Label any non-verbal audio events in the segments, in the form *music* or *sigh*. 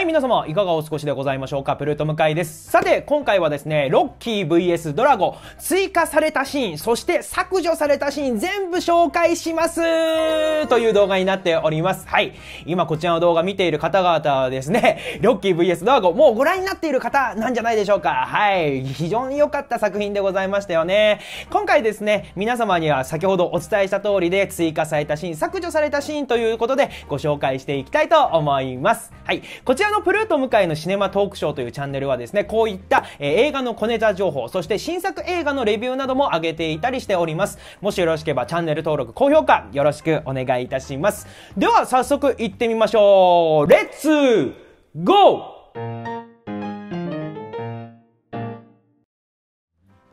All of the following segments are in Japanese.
はい、皆様、いかがお過ごしでございましょうかプルート向井です。さて、今回はですね、ロッキー VS ドラゴ、追加されたシーン、そして削除されたシーン、全部紹介しますという動画になっております。はい。今、こちらの動画見ている方々はですね、*laughs* ロッキー VS ドラゴ、もうご覧になっている方なんじゃないでしょうかはい。非常に良かった作品でございましたよね。今回ですね、皆様には先ほどお伝えした通りで、追加されたシーン、削除されたシーンということで、ご紹介していきたいと思います。はい。こちらのプルート向井のシネマトークショーというチャンネルはですね、こういった、えー、映画の小ネタ情報、そして新作映画のレビューなども上げていたりしております。もしよろしければチャンネル登録、高評価、よろしくお願いいたします。では、早速行ってみましょう。レッツゴー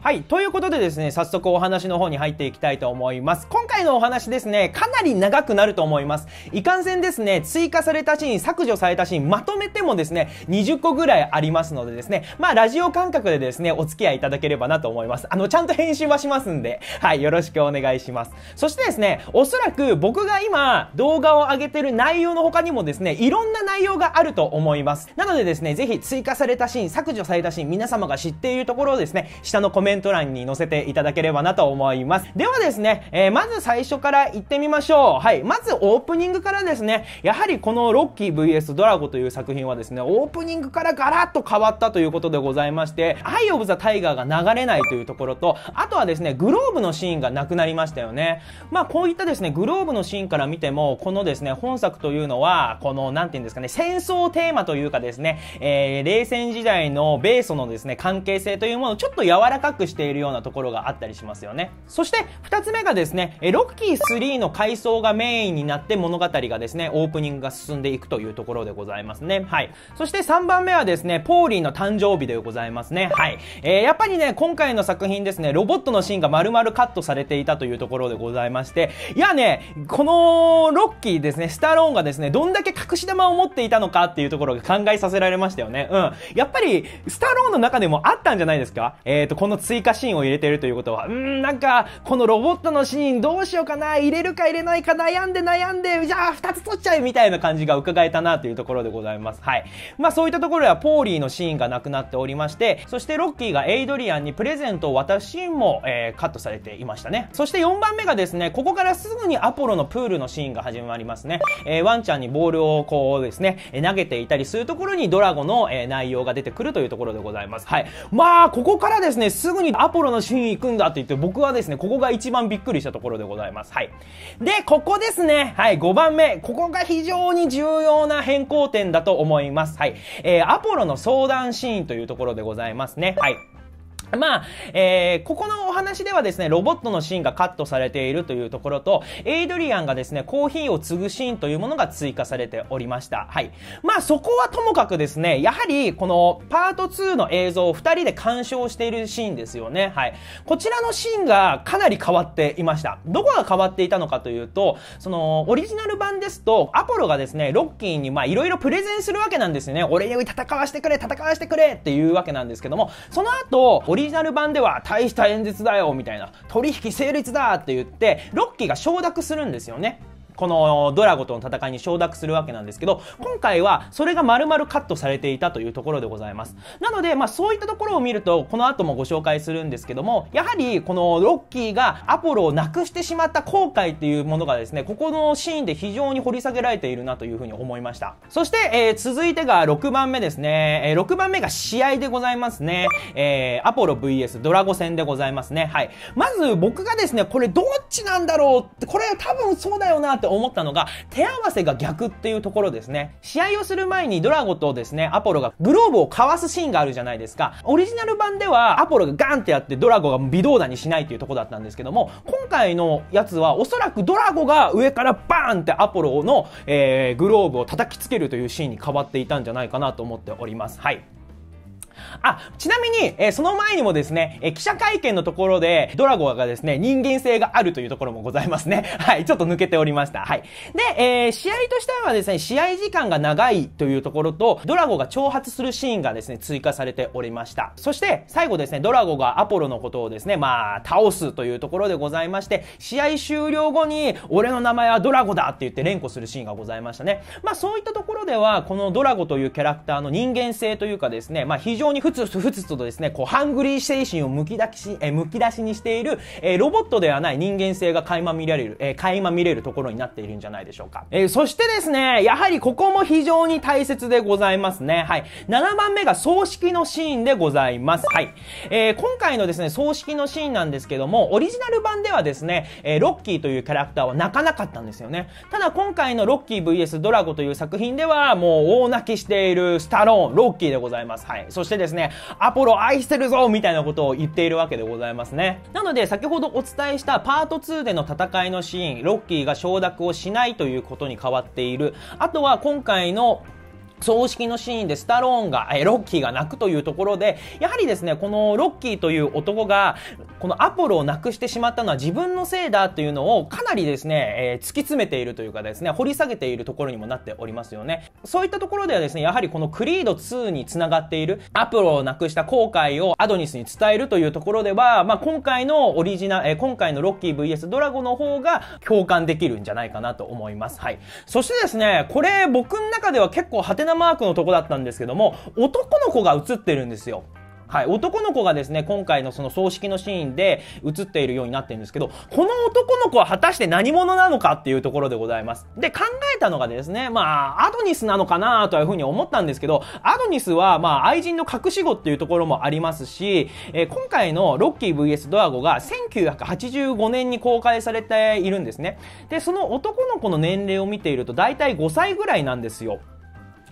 はい。ということでですね、早速お話の方に入っていきたいと思います。今回のお話ですね、かなり長くなると思います。いかんせんですね、追加されたシーン、削除されたシーン、まとめてもですね、20個ぐらいありますのでですね、まあ、ラジオ感覚でですね、お付き合いいただければなと思います。あの、ちゃんと編集はしますんで、はい。よろしくお願いします。そしてですね、おそらく僕が今、動画を上げてる内容の他にもですね、いろんな内容があると思います。なのでですね、ぜひ追加されたシーン、削除されたシーン、皆様が知っているところをですね、下のコメントメント欄に載せていただければなと思います。ではですね、えー、まず最初から行ってみましょう。はい。まずオープニングからですね、やはりこのロッキー VS ドラゴという作品はですね、オープニングからガラッと変わったということでございまして、アイオブザタイガーが流れないというところと、あとはですね、グローブのシーンがなくなりましたよね。まあこういったですね、グローブのシーンから見ても、このですね、本作というのは、この、なんて言うんですかね、戦争テーマというかですね、えー、冷戦時代の米ソのですね、関係性というものをちょっと柔らかクしているようなところがあったりしますよね。そして2つ目がですね、ロッキー3の階層がメインになって物語がですね、オープニングが進んでいくというところでございますね。はい。そして3番目はですね、ポーリーの誕生日でございますね。はい。えー、やっぱりね、今回の作品ですね、ロボットのシーンが丸々カットされていたというところでございまして、いやね、このロッキーですね、スタローンがですね、どんだけ隠し玉を持っていたのかっていうところが考えさせられましたよね。うん。やっぱり、スタローンの中でもあったんじゃないですかえっ、ー、と、この追加シーンを入れているということは、うーん、なんか、このロボットのシーンどうしようかな、入れるか入れないか悩んで悩んで、じゃあ2つ取っちゃうみたいな感じが伺えたなというところでございます。はい。まあそういったところではポーリーのシーンがなくなっておりまして、そしてロッキーがエイドリアンにプレゼントを渡すシーンも、えー、カットされていましたね。そして4番目がですね、ここからすぐにアポロのプールのシーンが始まりますね。えー、ワンちゃんにボールをこうですね、投げていたりするところにドラゴの、えー、内容が出てくるというところでございます。はい。まあ、ここからですね、すぐぐにアポロのシーン行くんだって言って、僕はですね、ここが一番びっくりしたところでございます。はい。で、ここですね。はい、5番目。ここが非常に重要な変更点だと思います。はい。えー、アポロの相談シーンというところでございますね。はい。まあ、えー、ここのお話ではですね、ロボットのシーンがカットされているというところと、エイドリアンがですね、コーヒーを継ぐシーンというものが追加されておりました。はい。まあ、そこはともかくですね、やはり、このパート2の映像を二人で鑑賞しているシーンですよね。はい。こちらのシーンがかなり変わっていました。どこが変わっていたのかというと、その、オリジナル版ですと、アポロがですね、ロッキーにまあ、いろいろプレゼンするわけなんですよね。俺に戦わせてくれ、戦わせてくれっていうわけなんですけども、その後、リジナル版では大した演説だよみたいな取引成立だって言ってロッキーが承諾するんですよねこのドラゴとの戦いに承諾するわけなんですけど、今回はそれが丸々カットされていたというところでございます。なので、まあそういったところを見ると、この後もご紹介するんですけども、やはりこのロッキーがアポロをなくしてしまった後悔っていうものがですね、ここのシーンで非常に掘り下げられているなというふうに思いました。そして、えー、続いてが6番目ですね。えー、6番目が試合でございますね。えー、アポロ VS ドラゴ戦でございますね。はい。まず僕がですね、これどっちなんだろうって、これ多分そうだよなってと思ったのが、手合わせが逆っていうところですね。試合をする前にドラゴとですね、アポロがグローブをかわすシーンがあるじゃないですか。オリジナル版ではアポロがガンってやってドラゴが微動だにしないというとこだったんですけども、今回のやつはおそらくドラゴが上からバーンってアポロの、えー、グローブを叩きつけるというシーンに変わっていたんじゃないかなと思っております。はい。あ、ちなみに、えー、その前にもですね、えー、記者会見のところで、ドラゴンがですね、人間性があるというところもございますね。*laughs* はい、ちょっと抜けておりました。はい。で、えー、試合としてはですね、試合時間が長いというところと、ドラゴが挑発するシーンがですね、追加されておりました。そして、最後ですね、ドラゴがアポロのことをですね、まあ、倒すというところでございまして、試合終了後に、俺の名前はドラゴだって言って連呼するシーンがございましたね。まあ、そういったところでは、このドラゴというキャラクターの人間性というかですね、まあ、非常にふつふつとですね、こう、ハングリー精神をむき出し、えー、むき出しにしている、えー、ロボットではない人間性が垣間見られる、えー、垣間見れるところになっているんじゃないでしょうか。えー、そしてですね、やはりここも非常に大切でございますね。はい。7番目が葬式のシーンでございます。はい。えー、今回のですね、葬式のシーンなんですけども、オリジナル版ではですね、えー、ロッキーというキャラクターは泣かなかったんですよね。ただ今回のロッキー VS ドラゴという作品では、もう大泣きしているスタローン、ロッキーでございます。はい。そしてですね、ね、アポロ愛してるぞみたいなことを言っているわけでございますね。なので、先ほどお伝えしたパート2での戦いのシーン、ロッキーが承諾をしないということに変わっている。あとは今回の葬式のシーンでスタローンが、え、ロッキーが泣くというところで、やはりですね、このロッキーという男が、このアポロをなくしてしまったのは自分のせいだというのをかなりですね、えー、突き詰めているというかですね、掘り下げているところにもなっておりますよね。そういったところではですね、やはりこのクリード2につながっているアポロをなくした後悔をアドニスに伝えるというところでは、まあ、今回のオリジナル、えー、今回のロッキー VS ドラゴの方が共感できるんじゃないかなと思います。はい。そしてですね、これ僕の中では結構ハテナマークのとこだったんですけども、男の子が映ってるんですよ。はい、男の子がですね、今回のその葬式のシーンで映っているようになってるんですけど、この男の子は果たして何者なのかっていうところでございます。で、考えたのがですね、まあ、アドニスなのかなというふうに思ったんですけど、アドニスは、まあ、愛人の隠し子っていうところもありますし、えー、今回のロッキー VS ドアゴが1985年に公開されているんですね。で、その男の子の年齢を見ていると、大体5歳ぐらいなんですよ。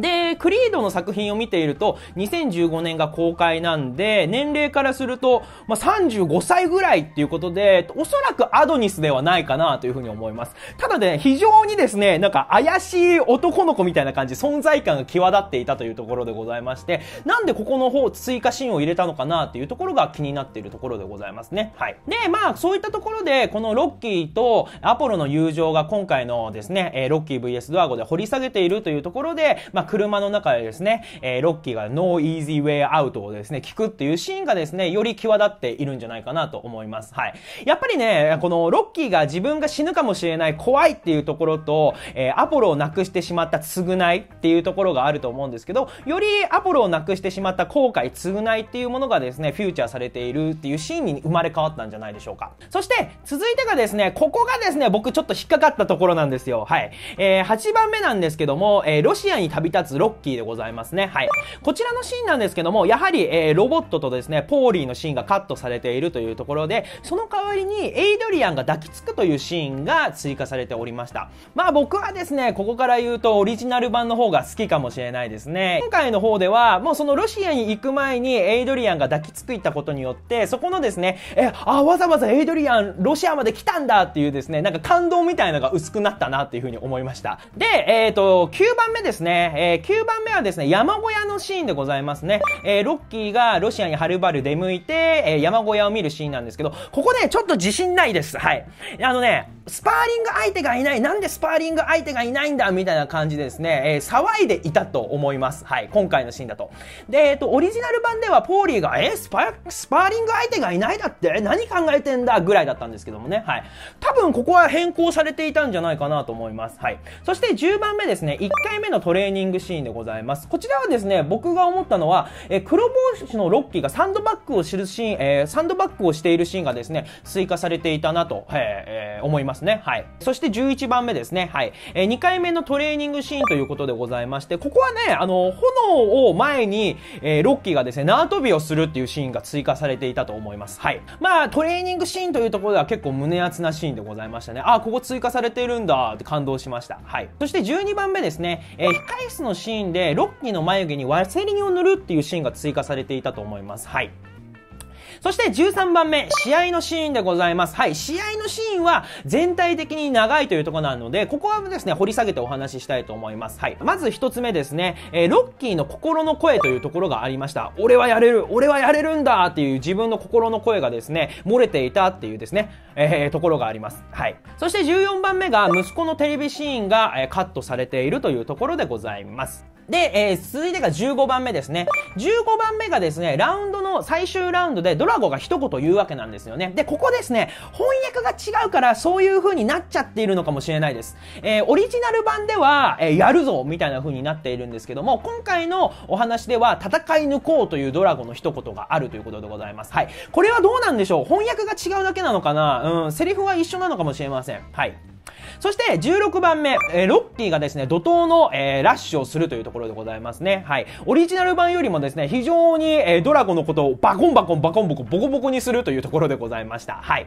で、クリードの作品を見ていると、2015年が公開なんで、年齢からすると、まあ、35歳ぐらいっていうことで、おそらくアドニスではないかなというふうに思います。ただね、非常にですね、なんか怪しい男の子みたいな感じ、存在感が際立っていたというところでございまして、なんでここの方、追加シーンを入れたのかなっていうところが気になっているところでございますね。はい。で、まあ、そういったところで、このロッキーとアポロの友情が今回のですね、ロッキー VS ドアゴで掘り下げているというところで、まあ車の中でですね、えー、ロッキーが No Easy Way Out をですね、聞くっていうシーンがですね、より際立っているんじゃないかなと思います。はい。やっぱりね、このロッキーが自分が死ぬかもしれない怖いっていうところと、えー、アポロをなくしてしまった償いっていうところがあると思うんですけど、よりアポロをなくしてしまった後悔、償いっていうものがですね、フューチャーされているっていうシーンに生まれ変わったんじゃないでしょうか。そして、続いてがですね、ここがですね、僕ちょっと引っかかったところなんですよ。はい。えー、8番目なんですけども、えー、ロシアに旅立立つロッキーでございますね。はい。こちらのシーンなんですけども、やはり、えー、ロボットとですね、ポーリーのシーンがカットされているというところで、その代わりにエイドリアンが抱きつくというシーンが追加されておりました。まあ僕はですね、ここから言うとオリジナル版の方が好きかもしれないですね。今回の方では、もうそのロシアに行く前にエイドリアンが抱きつくいたことによって、そこのですね、え、あ、わざわざエイドリアン、ロシアまで来たんだっていうですね、なんか感動みたいのが薄くなったなっていうふうに思いました。で、えっ、ー、と、9番目ですね、えー、9番目はですね、山小屋のシーンでございますね。えー、ロッキーがロシアにはるばる出向いて、えー、山小屋を見るシーンなんですけど、ここね、ちょっと自信ないです。はい。あのね、スパーリング相手がいない、なんでスパーリング相手がいないんだみたいな感じでですね、えー、騒いでいたと思います。はい、今回のシーンだと。で、えっ、ー、と、オリジナル版ではポーリーが、えー、スパ、スパーリング相手がいないだって何考えてんだぐらいだったんですけどもね、はい。多分ここは変更されていたんじゃないかなと思います。はい。そして10番目ですね、1回目のトレーニングシーンでございます。こちらはですね、僕が思ったのは、えー、黒帽子のロッキーがサンドバッグを知るシーン、えー、サンドバッグをしているシーンがですね、追加されていたなと、えー、思います。ますね。はい。そして11番目ですね。はい。えー、2回目のトレーニングシーンということでございまして、ここはね、あの、炎を前に、えー、ロッキーがですね、縄跳びをするっていうシーンが追加されていたと思います。はい。まあ、トレーニングシーンというところでは結構胸厚なシーンでございましたね。あ、ここ追加されてるんだって感動しました。はい。そして12番目ですね、えー、控室のシーンで、ロッキーの眉毛にワセリンを塗るっていうシーンが追加されていたと思います。はい。そして13番目、試合のシーンでございます。はい、試合のシーンは全体的に長いというとこなので、ここはですね、掘り下げてお話ししたいと思います。はい。まず一つ目ですね、えー、ロッキーの心の声というところがありました。俺はやれる俺はやれるんだっていう自分の心の声がですね、漏れていたっていうですね、えー、ところがあります。はい。そして14番目が、息子のテレビシーンが、えー、カットされているというところでございます。で、えー、続いてが15番目ですね。15番目がですね、ラウンドの最終ラウンドでドラゴが一言言うわけなんですよね。で、ここですね、翻訳が違うからそういう風になっちゃっているのかもしれないです。えー、オリジナル版では、えー、やるぞみたいな風になっているんですけども、今回のお話では戦い抜こうというドラゴの一言があるということでございます。はい。これはどうなんでしょう翻訳が違うだけなのかなうん、セリフは一緒なのかもしれません。はい。そして16番目、えー、ロッキーがですね、怒涛の、えー、ラッシュをするというところでございますね。はい。オリジナル版よりもですね、非常に、えー、ドラゴンのことをバコンバコンバコンボコボコボコにするというところでございました。はい。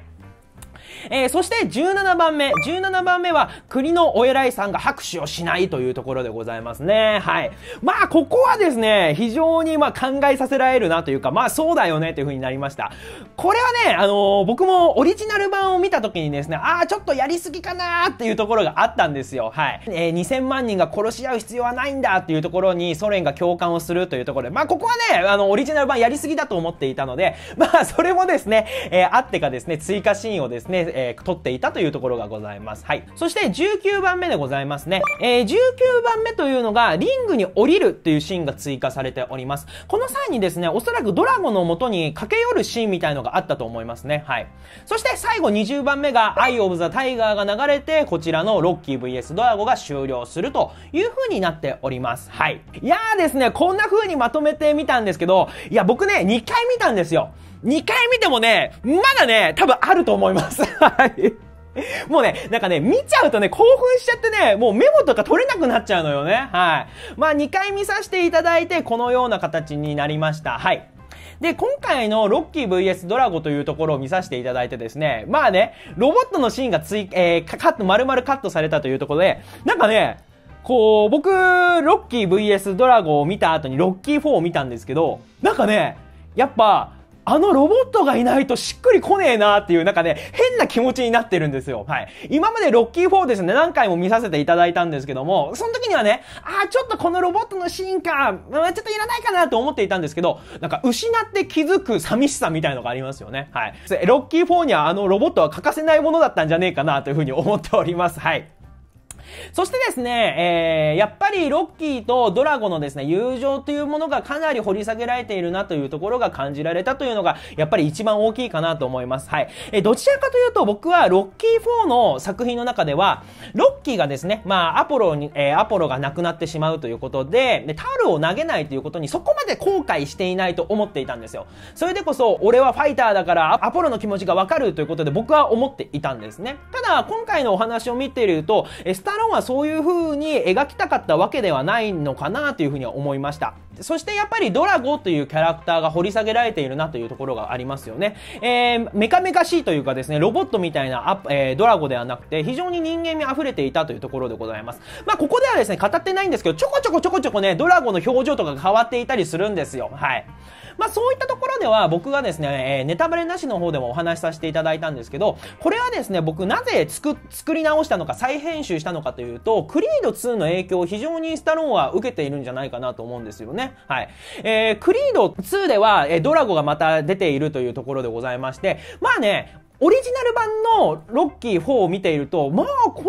えー、そして17番目、17番目は国のお偉いさんが拍手をしないというところでございますね。はい。まあ、ここはですね、非常にまあ考えさせられるなというか、まあそうだよねというふうになりました。これはね、あのー、僕もオリジナル版を見た時にですね、ああ、ちょっとやりすぎかなーっていうところがあったんですよ。はい。えー、2000万人が殺し合う必要はないんだっていうところにソ連が共感をするというところで、まあここはね、あの、オリジナル版やりすぎだと思っていたので、まあそれもですね、えー、あってかですね、追加シーンをですね、えー、取っていたというところがございます。はい。そして19番目でございますね。えー、19番目というのが、リングに降りるというシーンが追加されております。この際にですね、おそらくドラゴンの元に駆け寄るシーンみたいのがあったと思いますね。はい。そして最後20番目が、アイ・オブ・ザ・タイガーが流れて、こちらのロッキー VS ドラゴが終了するという風になっております。はい。いやーですね、こんな風にまとめてみたんですけど、いや、僕ね、2回見たんですよ。2回見てもね、まだね、多分あると思います。*laughs* はい。もうね、なんかね、見ちゃうとね、興奮しちゃってね、もうメモとか取れなくなっちゃうのよね。はい。まあ、2回見させていただいて、このような形になりました。はい。で、今回のロッキー VS ドラゴというところを見させていただいてですね、まあね、ロボットのシーンがつい、えー、カット、丸々カットされたというところで、なんかね、こう、僕、ロッキー VS ドラゴを見た後にロッキー4を見たんですけど、なんかね、やっぱ、あのロボットがいないとしっくりこねえなっていう、なんかね、変な気持ちになってるんですよ。はい。今までロッキー4ですね、何回も見させていただいたんですけども、その時にはね、ああ、ちょっとこのロボットのシーンか、ちょっといらないかなと思っていたんですけど、なんか失って気づく寂しさみたいのがありますよね。はい。ロッキー4にはあのロボットは欠かせないものだったんじゃねえかなというふうに思っております。はい。そしてですね、えー、やっぱりロッキーとドラゴのですね、友情というものがかなり掘り下げられているなというところが感じられたというのが、やっぱり一番大きいかなと思います。はい。えー、どちらかというと僕はロッキー4の作品の中では、ロッキーがですね、まあ、アポロに、えー、アポロが亡くなってしまうということで、で、タールを投げないということにそこまで後悔していないと思っていたんですよ。それでこそ、俺はファイターだからアポロの気持ちがわかるということで僕は思っていたんですね。ただ、今回のお話を見ていると、スタロはそういう風に描きたかったわけではないのかなという風には思いました。そしてやっぱりドラゴというキャラクターが掘り下げられているなというところがありますよね。えー、メカメカしいというかですね、ロボットみたいなア、えー、ドラゴではなくて、非常に人間味溢れていたというところでございます。まあ、ここではですね、語ってないんですけど、ちょこちょこちょこちょこね、ドラゴの表情とか変わっていたりするんですよ。はい。まあ、そういったところでは僕がですね、えー、ネタバレなしの方でもお話しさせていただいたんですけど、これはですね、僕なぜ作、作り直したのか、再編集したのかというと、クリード2の影響を非常にスタローンは受けているんじゃないかなと思うんですよね。はい。えー、クリード2では、えドラゴがまた出ているというところでございまして、まあね、オリジナル版のロッキー4を見ていると、まあこん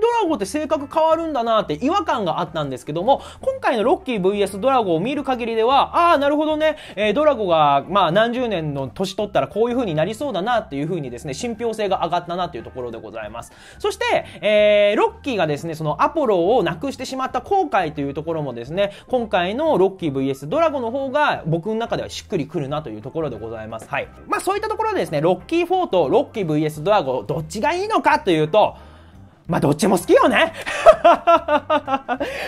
ドラゴって性格変わるんだなって違和感があったんですけども、今回のロッキー VS ドラゴを見る限りでは、ああ、なるほどね、えー、ドラゴが、まあ、何十年の年取ったらこういう風になりそうだなっていう風にですね、信憑性が上がったなというところでございます。そして、えー、ロッキーがですね、そのアポロをなくしてしまった後悔というところもですね、今回のロッキー VS ドラゴの方が僕の中ではしっくりくるなというところでございます。はい。まあ、そういったところでですね、ロッキー4とロッキー VS ドラゴどっちがいいのかというと、まあ、どっちも好きよね *laughs*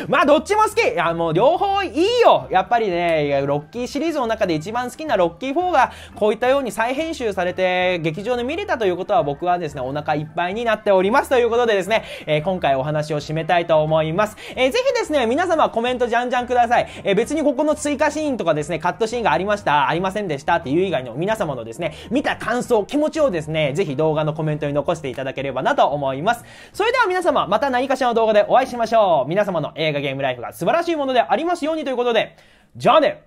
まあ、どっちも好きいや、もう両方いいよやっぱりね、ロッキーシリーズの中で一番好きなロッキー4が、こういったように再編集されて、劇場で見れたということは僕はですね、お腹いっぱいになっておりますということでですね、えー、今回お話を締めたいと思います。えー、ぜひですね、皆様コメントじゃんじゃんください。えー、別にここの追加シーンとかですね、カットシーンがありました、ありませんでしたっていう以外の皆様のですね、見た感想、気持ちをですね、ぜひ動画のコメントに残していただければなと思います。それれでは皆様、また何かしらの動画でお会いしましょう。皆様の映画ゲームライフが素晴らしいものでありますようにということで、じゃあね